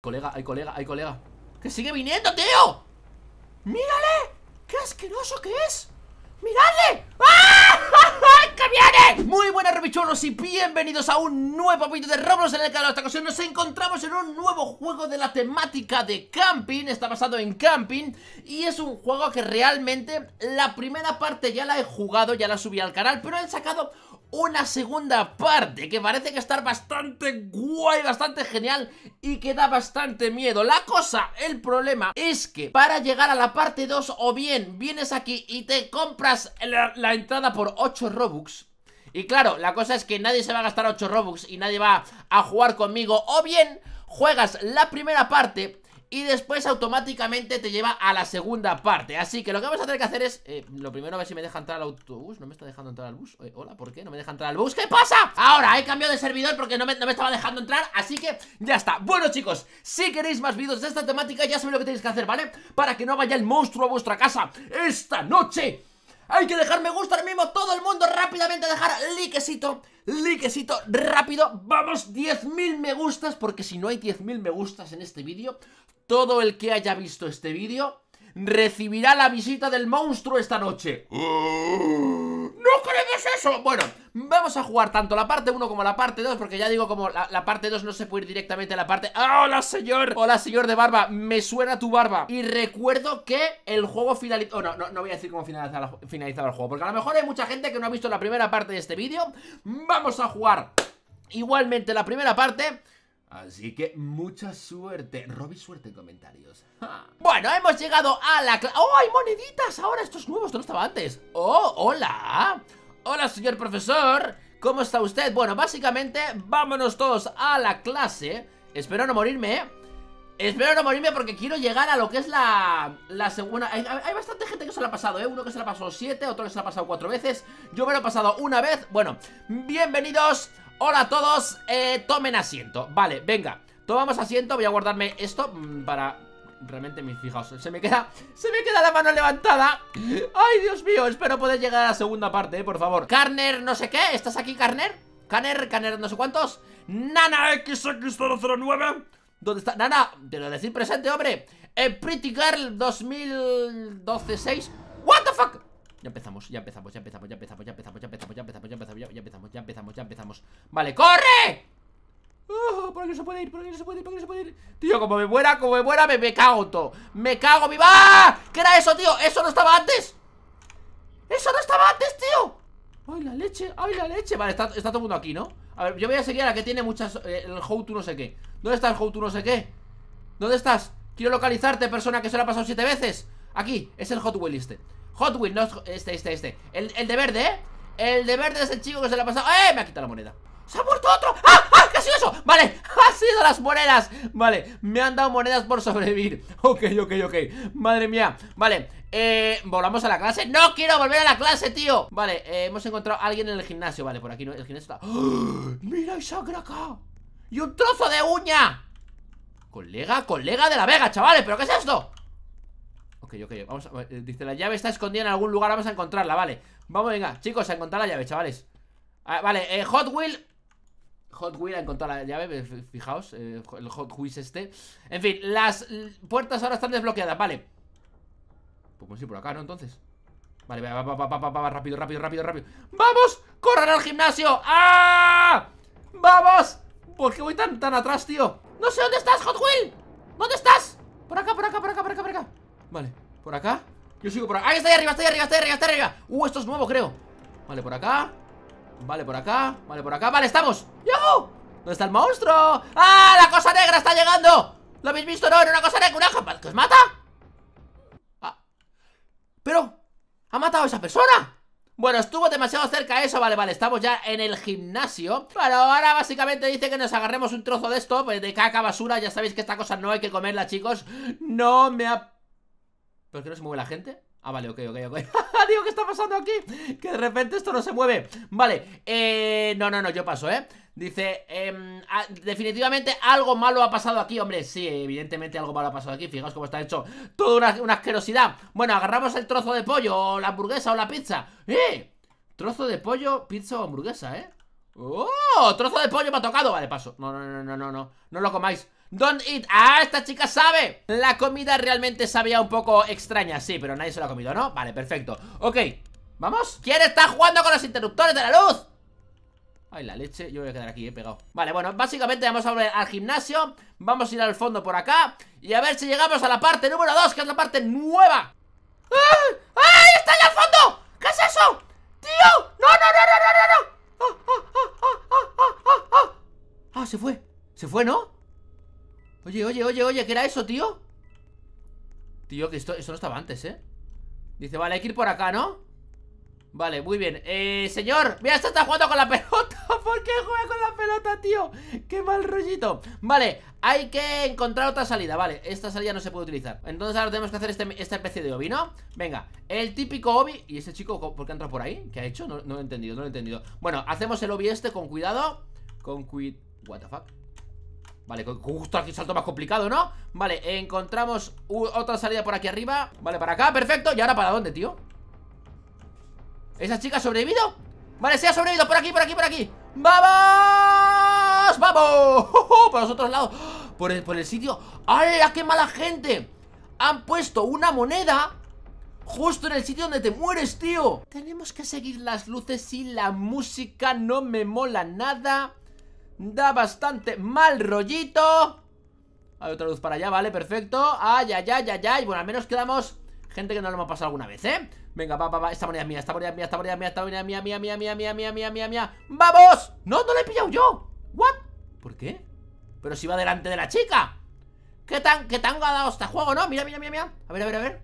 Colega, hay colega, hay colega ¡Que sigue viniendo, tío! ¡Mírale! ¡Qué asqueroso que es! ¡Miradle! ¡Ah! ¡Que viene! Muy buenas repicholos y bienvenidos a un nuevo vídeo de Roblox en el canal Esta ocasión nos encontramos en un nuevo juego de la temática de camping Está basado en camping Y es un juego que realmente la primera parte ya la he jugado, ya la subí al canal Pero he sacado una segunda parte que parece que está bastante guay, bastante genial y que da bastante miedo. La cosa, el problema es que para llegar a la parte 2 o bien vienes aquí y te compras la, la entrada por 8 Robux y claro, la cosa es que nadie se va a gastar 8 Robux y nadie va a jugar conmigo o bien juegas la primera parte y después automáticamente te lleva a la segunda parte Así que lo que vamos a tener que hacer es eh, Lo primero a ver si me deja entrar al autobús No me está dejando entrar al bus eh, Hola, ¿por qué? ¿No me deja entrar al bus? ¿Qué pasa? Ahora he cambiado de servidor porque no me, no me estaba dejando entrar Así que ya está Bueno chicos, si queréis más vídeos de esta temática Ya sabéis lo que tenéis que hacer, ¿vale? Para que no vaya el monstruo a vuestra casa Esta noche hay que dejar me gusta ahora mismo todo el mundo rápidamente dejar likecito, likecito rápido Vamos, 10.000 me gustas porque si no hay 10.000 me gustas en este vídeo todo el que haya visto este vídeo recibirá la visita del monstruo esta noche. ¡Oh! ¡No crees eso! Bueno, vamos a jugar tanto la parte 1 como la parte 2, porque ya digo, como la, parte 2 no se puede ir directamente a la parte... ¡Ah, hola, señor! ¡Hola, señor de barba! Me suena tu barba. Y recuerdo que el juego finalizó... Oh, no, no, voy a decir cómo finalizar el juego, porque a lo mejor hay mucha gente que no ha visto la primera parte de este vídeo. Vamos a jugar igualmente la primera parte... Así que mucha suerte. Robi suerte en comentarios. Bueno, hemos llegado a la... ¡Oh, hay moneditas! Ahora estos nuevos, no estaba antes. ¡Oh, hola! Hola, señor profesor. ¿Cómo está usted? Bueno, básicamente, vámonos todos a la clase. Espero no morirme, ¿eh? Espero no morirme porque quiero llegar a lo que es la, la segunda... Hay, bastante gente que se la ha pasado, ¿eh? Uno que se la pasado siete, otro que se la ha pasado cuatro veces. Yo me lo he pasado una vez. Bueno, bienvenidos Hola a todos, eh, tomen asiento Vale, venga, tomamos asiento Voy a guardarme esto mm, para... Realmente, mis fijaos, se me queda Se me queda la mano levantada Ay, Dios mío, espero poder llegar a la segunda parte, eh, por favor Carner, no sé qué, ¿estás aquí, Carner? Carner, Carner, no sé cuántos Nana XX009 ¿Dónde está? Nana, te lo decir presente, hombre eh, Pretty Girl 2012 ya empezamos, ya empezamos, ya empezamos, ya empezamos, ya empezamos, ya empezamos, ya empezamos, ya empezamos, ya empezamos, ya empezamos, ya empezamos. Vale, ¡corre! Oh, por aquí no se puede ir, por aquí no se puede ir, por aquí no se puede ir Tío, como me muera, como me muera, me, cago todo Me cago, viva ¡Ah! ¿Qué era eso, tío? Eso no estaba antes Eso no estaba antes, tío Ay, la leche, ay, la leche Vale, está, todo el mundo aquí, ¿no? A ver, yo voy a seguir a la que tiene muchas, eh, el how to no sé qué ¿Dónde está el how to no sé qué? ¿Dónde estás? Quiero localizarte, persona que se lo ha pasado siete veces Aquí, es el Hot este. Hot Wheels, no este, este, este el, el, de verde, ¿eh? El de verde es el chico que se le ha pasado ¡Eh! Me ha quitado la moneda ¡Se ha muerto otro! ¡Ah! ¡Ah! ¿Qué ha sido eso? Vale, ha sido las monedas Vale, me han dado monedas por sobrevivir Ok, ok, ok Madre mía Vale, eh, volvamos a la clase ¡No quiero volver a la clase, tío! Vale, eh, hemos encontrado a alguien en el gimnasio Vale, por aquí no, el gimnasio está ¡Ah! ¡Mira, esa sangre ¡Y un trozo de uña! Colega, colega de la vega, chavales ¿Pero qué es esto? Ok, ok, vamos a... Eh, dice, la llave está escondida en algún lugar, vamos a encontrarla, vale Vamos, venga, chicos, a encontrar la llave, chavales ah, Vale, eh, Hot Wheel Hot Wheel ha encontrar la llave, eh, fijaos El Hot Wheels este En fin, las puertas ahora están desbloqueadas, vale Pues sí, por acá, ¿no? Entonces Vale, va, va, va, va, va, rápido, rápido, rápido, rápido ¡Vamos! correr al gimnasio! ¡Ah! ¡Vamos! ¿Por qué voy tan, tan atrás, tío? ¡No sé dónde estás, Hot Wheel! ¿Dónde estás? Por acá, por acá, por acá, por acá, por acá Vale, por acá Yo sigo por acá ¡Ah, está ahí arriba, está ahí arriba, está ahí arriba, está arriba! ¡Uh, esto es nuevo, creo! Vale, por acá Vale, por acá, vale, por acá ¡Vale, estamos! ¡Yahoo! ¿Dónde está el monstruo? ¡Ah, la cosa negra está llegando! ¿Lo habéis visto? No, era una cosa negra, una ¿Que os mata? Ah. Pero, ¿ha matado a esa persona? Bueno, estuvo demasiado cerca eso, vale, vale, estamos ya en el gimnasio Pero ahora básicamente dice que nos agarremos un trozo de esto, pues de caca basura Ya sabéis que esta cosa no hay que comerla, chicos No me ha ¿Por qué no se mueve la gente? Ah, vale, ok, ok, ok Digo, ¿qué está pasando aquí? Que de repente esto no se mueve Vale, eh, no, no, no, yo paso, ¿eh? Dice, em, ah, definitivamente algo malo ha pasado aquí Hombre, sí, evidentemente algo malo ha pasado aquí Fijaos cómo está hecho toda una, asquerosidad Bueno, agarramos el trozo de pollo O la hamburguesa o la pizza ¡Eh! Trozo de pollo, pizza o hamburguesa, ¿eh? ¡Oh! Trozo de pollo me ha tocado Vale, paso, no, no, no, no, no No, no lo comáis Don't eat ¡Ah, esta chica sabe! La comida realmente sabía un poco extraña Sí, pero nadie se la ha comido, ¿no? Vale, perfecto Ok, ¿vamos? ¿Quién está jugando con los interruptores de la luz? Ay, la leche, yo voy a quedar aquí, he eh, pegado Vale, bueno, básicamente vamos a volver al gimnasio Vamos a ir al fondo por acá Y a ver si llegamos a la parte número 2 Que es la parte nueva ¡Ah! ¡Ay, está allá al fondo! ¿Qué es eso? ¡Tío! ¡No, no, no, no, no, no! ¡Ah, ah, ah, ah, ah, ah! ah, ah se fue! ¿Se fue, no? Oye, oye, oye, oye, ¿qué era eso, tío? Tío, que esto, no estaba antes, ¿eh? Dice, vale, hay que ir por acá, ¿no? Vale, muy bien Eh, señor, mira, esto está jugando con la pelota ¿Por qué juega con la pelota, tío? Qué mal rollito Vale, hay que encontrar otra salida Vale, esta salida no se puede utilizar Entonces ahora tenemos que hacer este, esta especie de obi, ¿no? Venga, el típico obi ¿Y ese chico por qué ha por ahí? ¿Qué ha hecho? No, no lo he entendido, no lo he entendido Bueno, hacemos el obi este con cuidado Con cuid... What the fuck Vale, justo aquí salto más complicado, ¿no? Vale, encontramos otra salida por aquí arriba Vale, para acá, perfecto ¿Y ahora para dónde, tío? ¿Esa chica ha sobrevivido? Vale, se ha sobrevivido, por aquí, por aquí, por aquí ¡Vamos! ¡Vamos! Por los otros lados Por el, por el sitio ¡Ay, qué mala gente! Han puesto una moneda justo en el sitio donde te mueres, tío Tenemos que seguir las luces y la música no me mola nada Da bastante mal rollito Hay otra luz para allá, vale, perfecto Ay, ay, ay, ay, ay, bueno, al menos quedamos Gente que no lo hemos pasado alguna vez, ¿eh? Venga, va, va, va, esta moneda es mía, esta moneda es mía, esta moneda es mía Esta moneda es mía, mía, mía, mía, mía, mía, mía, mía, mía ¡Vamos! No, no la he pillado yo ¿What? ¿Por qué? Pero si va delante de la chica ¿Qué tan, qué tan ha dado este juego, no? Mira, mira, mira, mira A ver, a ver, a ver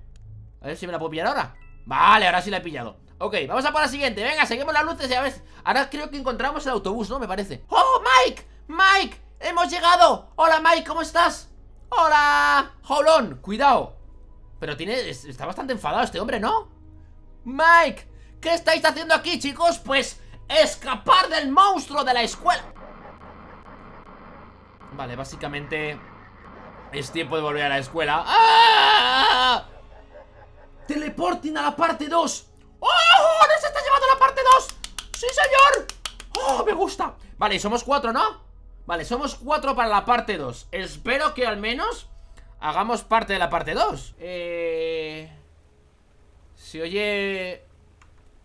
A ver si me la puedo pillar ahora Vale, ahora sí la he pillado Ok, vamos a por la siguiente, venga, seguimos las luces y a ver Ahora creo que encontramos el autobús, ¿no? Me parece ¡Oh, Mike! ¡Mike! ¡Hemos llegado! ¡Hola, Mike! ¿Cómo estás? ¡Hola! ¡Holón! ¡Cuidado! Pero tiene... está bastante enfadado este hombre, ¿no? ¡Mike! ¿Qué estáis haciendo aquí, chicos? Pues... ¡Escapar del monstruo de la escuela! Vale, básicamente... Es tiempo de volver a la escuela ¡Ah! ¡Teleporting a la parte 2! ¡Oh! ¡Nos está llevando la parte 2! ¡Sí, señor! ¡Oh, me gusta! Vale, somos cuatro, ¿no? Vale, somos cuatro para la parte 2 Espero que al menos hagamos parte de la parte 2 Eh... Se oye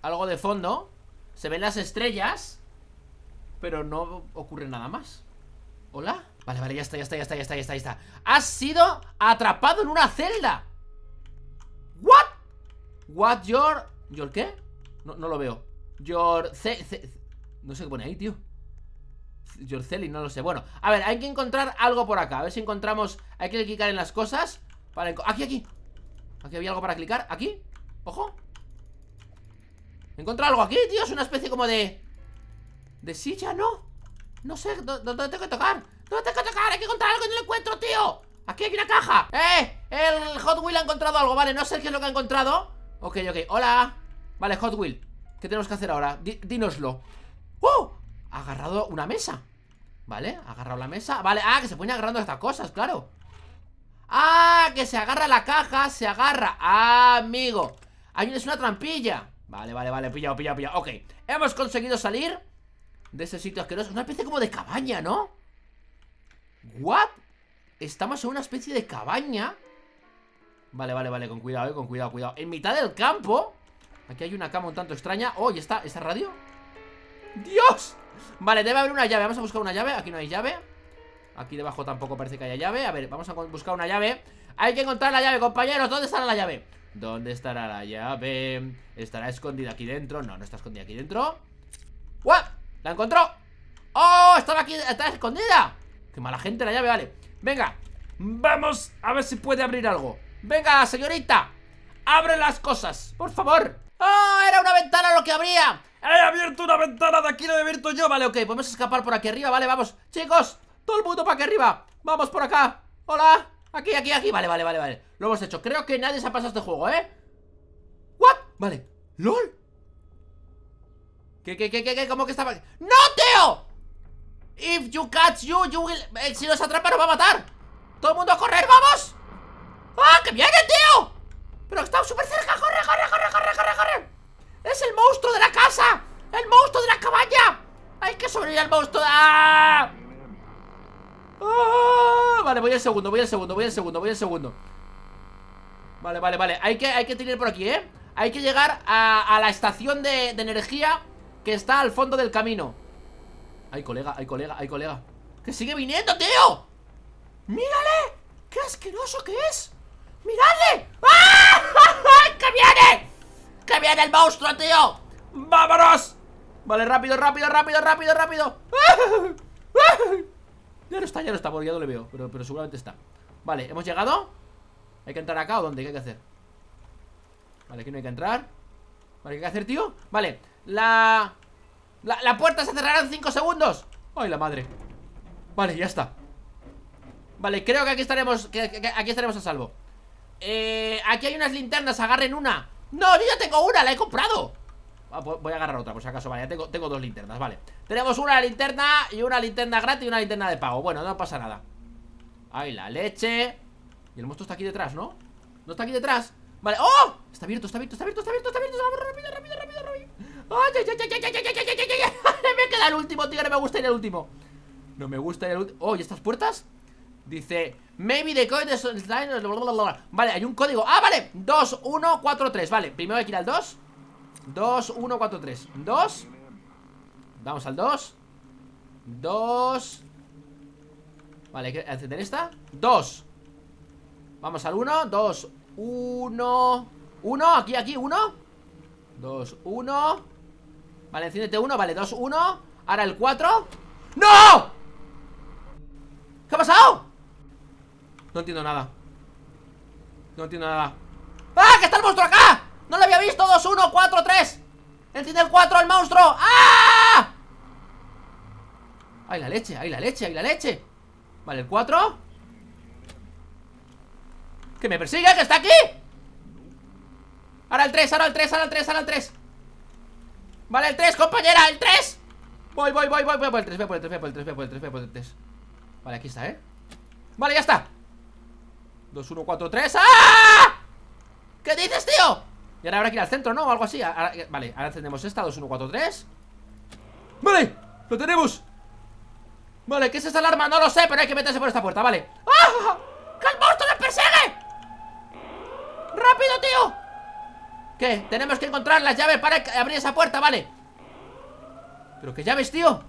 algo de fondo Se ven las estrellas Pero no ocurre nada más ¿Hola? Vale, vale, ya está, ya está, ya está, ya está, ya está, ya está Has sido atrapado en una celda What? What your ¿Yor qué? No, no lo veo. Yor... C, no sé qué pone ahí, tío. Yorceli, no lo sé. Bueno, a ver, hay que encontrar algo por acá. A ver si encontramos... Hay que clicar en las cosas. Para aquí, aquí. Aquí había algo para clicar. Aquí. Ojo. Encontrar algo aquí, tío. Es una especie como de... De silla, ¿no? No sé, ¿dónde tengo que tocar? ¿Dónde tengo que tocar? Hay que encontrar algo y no lo encuentro, tío Aquí hay una caja ¡Eh! El Hot Wheel ha encontrado algo, vale, no sé qué es lo que ha encontrado Ok, ok, hola Vale, Hot ¿Qué tenemos que hacer ahora? dínoslo ¡Oh! agarrado una mesa Vale, ha agarrado la mesa Vale, ah, que se pone agarrando estas cosas, claro Ah, que se agarra la caja Se agarra, ah, amigo ¡Ay, es una trampilla Vale, vale, vale, pillado, pillado, pillado Ok, hemos conseguido salir de ese sitio asqueroso Una especie como de cabaña, ¿no? ¿What? Estamos en una especie de cabaña Vale, vale, vale, con cuidado, eh, con cuidado, cuidado En mitad del campo Aquí hay una cama un tanto extraña Oh, ¿y está esta radio? ¡Dios! Vale, debe haber una llave Vamos a buscar una llave Aquí no hay llave Aquí debajo tampoco parece que haya llave A ver, vamos a buscar una llave Hay que encontrar la llave, compañeros ¿Dónde estará la llave? ¿Dónde estará la llave? ¿Estará escondida aquí dentro? No, no está escondida aquí dentro ¡What! ¡La encontró! ¡Oh! Estaba aquí, estaba escondida ¡Qué mala gente la llave! Vale, venga Vamos a ver si puede abrir algo Venga, señorita Abre las cosas, por favor Ah, ¡Era una ventana lo que abría! ¡He abierto una ventana! ¡De aquí lo he abierto yo! Vale, ok, podemos escapar por aquí arriba, vale, vamos Chicos, todo el mundo para aquí arriba Vamos por acá, hola Aquí, aquí, aquí, vale, vale, vale, vale Lo hemos hecho, creo que nadie se ha pasado este juego, ¿eh? ¿What? Vale, ¿lol? ¿Qué, qué, qué, qué, qué? ¿Cómo que estaba? ¡No, tío! If you catch you, you will... Eh, si nos atrapa nos va a matar Todo el mundo a correr, ¡vamos! ¡Ah, que viene, tío! ¡Pero está súper cerca! ¡Corre, corre, corre, corre, corre, corre! ¡Es el monstruo de la casa! ¡El monstruo de la cabaña! ¡Hay que sobrevivir al monstruo! ¡Ah! ¡Ah! Vale, voy al segundo, voy al segundo, voy al segundo, voy al segundo Vale, vale, vale Hay que, hay que tirar por aquí, ¿eh? Hay que llegar a, la estación de, energía Que está al fondo del camino Ay, colega, hay colega, hay colega Que sigue viniendo, tío ¡Mírale! ¡Qué asqueroso que es! ¡Miradle! ¡Ah! ¡Que viene! ¡Que viene el monstruo, tío! ¡Vámonos! Vale, rápido, rápido, rápido, rápido, rápido Ya no está, ya no está, porque ya no le veo Pero, pero seguramente está Vale, ¿hemos llegado? ¿Hay que entrar acá o dónde? ¿Qué hay que hacer? Vale, aquí no hay que entrar Vale, ¿qué hay que hacer, tío? Vale, la... La, puerta se cerrará en 5 segundos ¡Ay, la madre! Vale, ya está Vale, creo que aquí estaremos que aquí estaremos a salvo eh, aquí hay unas linternas, agarren una No, yo ya tengo una, la he comprado Voy a agarrar otra, por si acaso, vale, ya tengo, dos linternas, vale Tenemos una linterna y una linterna gratis y una linterna de pago Bueno, no pasa nada Ahí la leche Y el monstruo está aquí detrás, ¿no? ¿No está aquí detrás? Vale, ¡oh! Está abierto, está abierto, está abierto, está abierto, está abierto ¡Vamos, rápido, rápido, rápido, rápido! ¡Ay, ay, ay, ay, ay, ay, ay, ay, ay! Me queda el último, tío, no me gusta ir el último No me gusta ir el último ¡Oh, y estas puertas! Dice, maybe the code is... Vale, hay un código ¡Ah, vale! 2, 2143, vale Primero hay que ir al 2 1, 2143, 2 Vamos al 2 2 Vale, hay que encender esta 2 Vamos al 1, 2, 1 1, aquí, aquí, 1 2, 1 Vale, enciéndete 1, vale, 2, 1 Ahora el 4 ¡No! ¿Qué ha pasado? No entiendo nada No entiendo nada ¡Ah! ¡Que está el monstruo acá! ¡No lo había visto! 2, 1, 4, 3 Enciende el 4 el monstruo ¡Ah! ¡Ahí la leche! ¡Ahí la leche! ¡Ahí la leche! Vale, el 4 ¡Que me persigue! ¡Que está aquí! Ahora el 3, ahora el 3, ahora el 3, ahora el 3 Vale, el 3, compañera, el 3 Voy, voy, voy, voy, voy por el 3, voy por el 3, voy por el 3, voy por el 3, voy por el 3, voy por el 3 Vale, aquí está, ¿eh? Vale, ya está 2, 1, 4, 3 ¡Ah! ¿Qué dices, tío? Y ahora habrá que ir al centro, ¿no? O algo así eh, Vale, ahora tenemos esta, 2, 1, 4, 3 ¡Vale! ¡Lo tenemos! Vale, ¿qué es esa alarma? No lo sé, pero hay que meterse por esta puerta, vale ¡Ah! ¡Que el monstruo nos persigue! ¡Rápido, tío! ¿Qué? Tenemos que encontrar las llaves para abrir esa puerta, vale ¿Pero qué llaves, tío?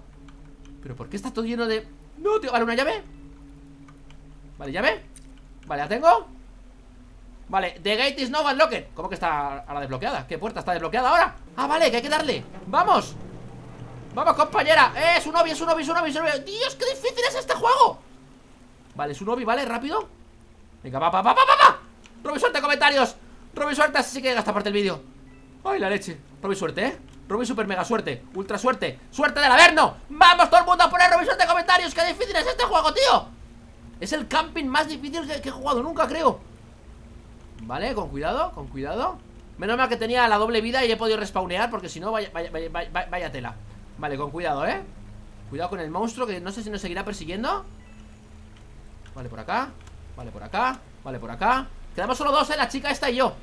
¿Pero por qué está todo lleno de...? No, tío, vale, una llave Vale, llave Vale, ¿la tengo? Vale, the gate is now unlocked ¿Cómo que está a la desbloqueada? ¿Qué puerta está desbloqueada ahora? Ah, vale, que hay que darle ¡Vamos! ¡Vamos, compañera! ¡Eh, es un obvio, es un obvio, es un obvio, ¡Dios, qué difícil es este juego! Vale, es un obvio, ¿vale? Rápido Venga, va, va, va, va, va, suerte, comentarios Robi, suerte, así que llega esta parte del vídeo ¡Ay, la leche! Robi, suerte, ¿eh? Robi, super mega suerte Ultra suerte ¡Suerte del averno! ¡Vamos, todo el mundo a poner Robi, suerte, comentarios! ¡Qué difícil es este juego, tío! Es el camping más difícil que, he jugado nunca, creo Vale, con cuidado, con cuidado Menos mal que tenía la doble vida y he podido respawnear Porque si no, vaya, tela Vale, con cuidado, ¿eh? Cuidado con el monstruo que no sé si nos seguirá persiguiendo Vale, por acá Vale, por acá Vale, por acá Quedamos solo dos, ¿eh? La chica esta y yo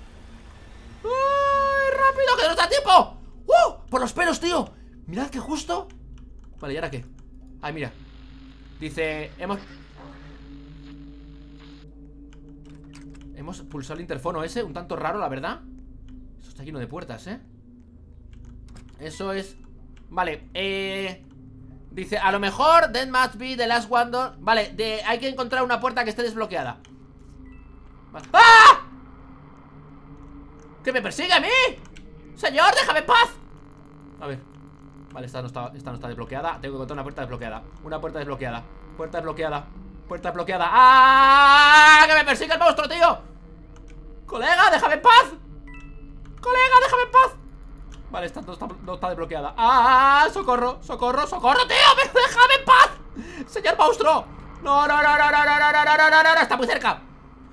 ¡Ay, rápido! ¡Que no está tiempo! ¡Uh! ¡Por los pelos, tío! Mirad que justo Vale, ¿y ahora qué? Ay, ah, mira Dice, hemos... Hemos pulsado el interfono ese, un tanto raro, la verdad Esto está lleno de puertas, ¿eh? Eso es... Vale, eh... Dice, a lo mejor that must be the last one Vale, hay que encontrar una puerta que esté desbloqueada ¡Ah! ¡Que me persigue a mí! ¡Señor, déjame paz! A ver Vale, no está, esta no está desbloqueada Tengo que encontrar una puerta desbloqueada Una puerta desbloqueada Puerta desbloqueada Puerta bloqueada ¡Ah! ¡Que me persigue el monstruo, tío! ¡Colega, déjame en paz! ¡Colega, déjame en paz! Vale, esta no está, está desbloqueada ¡Ah! ¡Socorro, socorro, socorro, tío! ¡Déjame en paz! ¡Señor monstruo! ¡No, no, no, no, no, no, no, no, no, no, no, no! está muy cerca!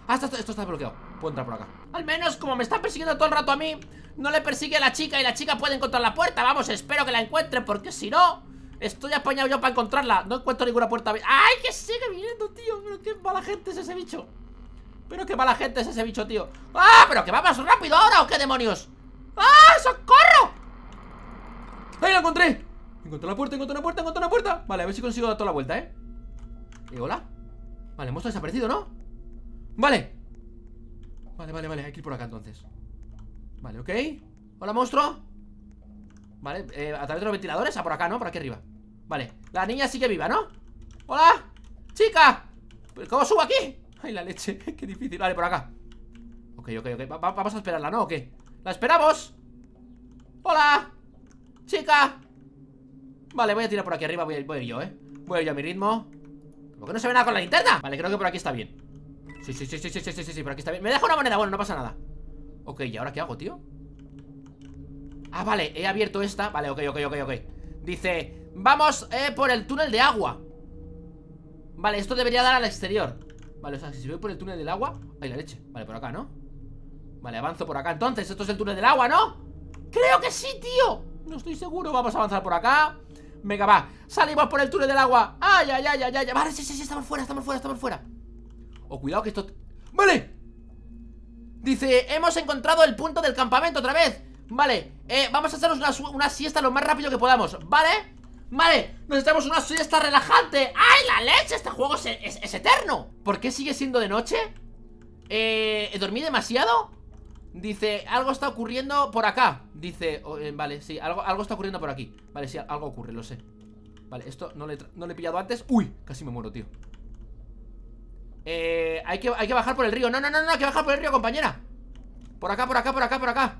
Ah, esto, esto está desbloqueado Puedo entrar por acá Al menos, como me está persiguiendo todo el rato a mí No le persigue a la chica Y la chica puede encontrar la puerta Vamos, espero que la encuentre Porque si no, Estoy apañado yo para encontrarla No encuentro ninguna puerta ¡Ay, que sigue viniendo, tío! Pero qué mala gente es ese bicho Pero qué mala gente es ese bicho, tío ¡Ah, pero que va más rápido ahora o qué demonios! ¡Ah, socorro! ¡Ahí la encontré! Encontré la puerta, encontré una puerta, encontré una puerta Vale, a ver si consigo dar toda la vuelta, ¿eh? ¿Y hola? Vale, el monstruo desaparecido, ¿no? Vale Vale, vale, vale, hay que ir por acá entonces Vale, ok Hola, monstruo Vale, eh, a través de los ventiladores, a por acá, ¿no? Por aquí arriba Vale, la niña sigue viva, ¿no? ¡Hola! ¡Chica! ¿Cómo subo aquí? ¡Ay, la leche! ¡Qué difícil! Vale, por acá Ok, ok, ok, vamos a esperarla, ¿no? ¿O qué? ¡La esperamos! ¡Hola! ¡Chica! Vale, voy a tirar por aquí arriba, voy, a ir yo, ¿eh? Voy a ir yo a mi ritmo ¿Por qué no se ve nada con la linterna? Vale, creo que por aquí está bien Sí, sí, sí, sí, sí, sí, sí, sí, por aquí está bien Me deja una moneda, bueno, no pasa nada Ok, ¿y ahora qué hago, tío? Ah, vale, he abierto esta Vale, ok, ok, ok, ok Dice, vamos eh, por el túnel de agua Vale, esto debería dar al exterior Vale, o sea, si voy por el túnel del agua ahí la leche, vale, por acá, ¿no? Vale, avanzo por acá, entonces, esto es el túnel del agua, ¿no? Creo que sí, tío No estoy seguro, vamos a avanzar por acá Venga, va, salimos por el túnel del agua Ay, ay, ay, ay, ay, vale, sí, sí, sí, estamos fuera, estamos fuera, estamos fuera O oh, cuidado que esto... Vale Dice, hemos encontrado el punto del campamento otra vez Vale, eh, vamos a hacernos una, siesta lo más rápido que podamos ¿Vale? Vale, nos echamos una siesta relajante ¡Ay, la leche! Este juego es, eterno ¿Por qué sigue siendo de noche? Eh, ¿Dormí demasiado? Dice, algo está ocurriendo por acá Dice, eh, vale, sí, algo, algo está ocurriendo por aquí Vale, sí, algo ocurre, lo sé Vale, esto no le, he pillado antes ¡Uy! Casi me muero, tío eh, hay, que, hay que bajar por el río No, no, no, no, hay que bajar por el río, compañera Por acá, por acá, por acá, por acá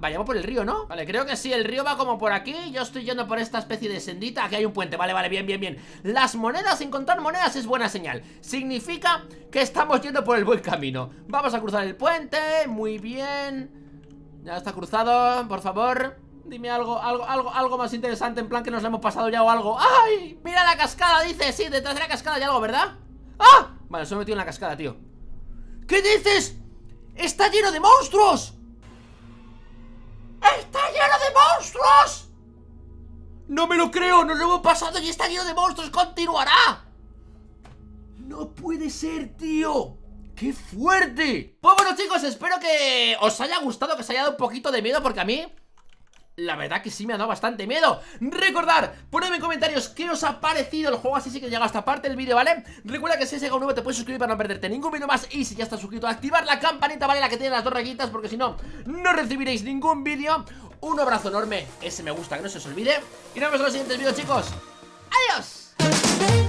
vayamos por el río, ¿no? Vale, creo que sí, el río va como por aquí Yo estoy yendo por esta especie de sendita Aquí hay un puente, vale, vale, bien, bien, bien Las monedas, encontrar monedas es buena señal Significa que estamos yendo por el buen camino Vamos a cruzar el puente Muy bien Ya está cruzado, por favor Dime algo, algo, algo, algo más interesante En plan que nos lo hemos pasado ya o algo ¡Ay! Mira la cascada, dice, sí, detrás de la cascada hay algo, ¿verdad? ¡Ah! Vale, se me en la cascada, tío ¿Qué dices? ¡Está lleno de monstruos! ¡Está lleno de monstruos! ¡No me lo creo! no lo hemos pasado y está lleno de monstruos! ¡Continuará! ¡No puede ser, tío! ¡Qué fuerte! Pues bueno, chicos, espero que os haya gustado, que os haya dado un poquito de miedo, porque a mí la verdad que sí me ha dado bastante miedo Recordad, ponedme en comentarios qué os ha parecido el juego Así sí que llega esta parte del vídeo, ¿vale? Recuerda que si has llegado nuevo te puedes suscribir para no perderte ningún vídeo más Y si ya estás suscrito, activar la campanita, ¿vale? La que tiene las dos rayitas porque si no, no recibiréis ningún vídeo Un abrazo enorme, ese me gusta, que no se os olvide Y nos vemos en los siguientes vídeos, chicos ¡Adiós!